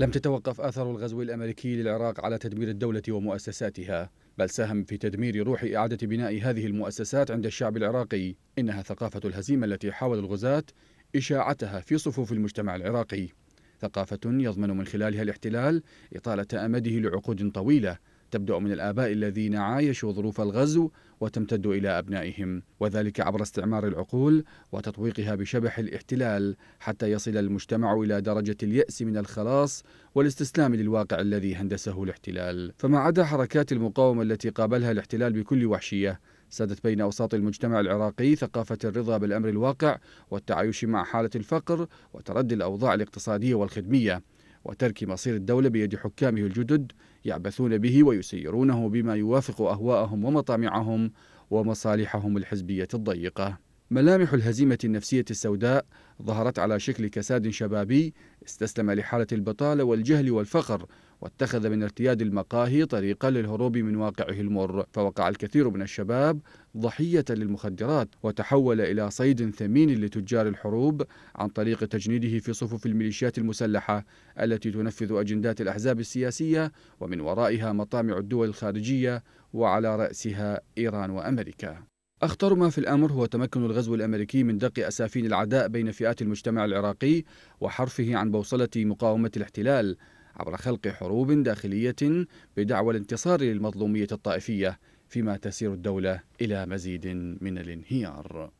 لم تتوقف آثار الغزو الأمريكي للعراق على تدمير الدولة ومؤسساتها بل ساهم في تدمير روح إعادة بناء هذه المؤسسات عند الشعب العراقي إنها ثقافة الهزيمة التي حاول الغزاة إشاعتها في صفوف المجتمع العراقي ثقافة يضمن من خلالها الاحتلال إطالة أمده لعقود طويلة تبدأ من الآباء الذين عايشوا ظروف الغزو وتمتد إلى أبنائهم وذلك عبر استعمار العقول وتطويقها بشبح الاحتلال حتى يصل المجتمع إلى درجة اليأس من الخلاص والاستسلام للواقع الذي هندسه الاحتلال فما عدا حركات المقاومة التي قابلها الاحتلال بكل وحشية سادت بين أوساط المجتمع العراقي ثقافة الرضا بالأمر الواقع والتعايش مع حالة الفقر وتردي الأوضاع الاقتصادية والخدمية وترك مصير الدولة بيد حكامه الجدد يعبثون به ويسيرونه بما يوافق أهواءهم ومطامعهم ومصالحهم الحزبية الضيقة ملامح الهزيمة النفسية السوداء ظهرت على شكل كساد شبابي استسلم لحالة البطالة والجهل والفقر واتخذ من ارتياد المقاهي طريقا للهروب من واقعه المر فوقع الكثير من الشباب ضحية للمخدرات وتحول إلى صيد ثمين لتجار الحروب عن طريق تجنيده في صفوف الميليشيات المسلحة التي تنفذ أجندات الأحزاب السياسية ومن ورائها مطامع الدول الخارجية وعلى رأسها إيران وأمريكا أخطر ما في الأمر هو تمكن الغزو الأمريكي من دق أسافين العداء بين فئات المجتمع العراقي وحرفه عن بوصلة مقاومة الاحتلال عبر خلق حروب داخلية بدعوى الانتصار للمظلومية الطائفية فيما تسير الدولة إلى مزيد من الانهيار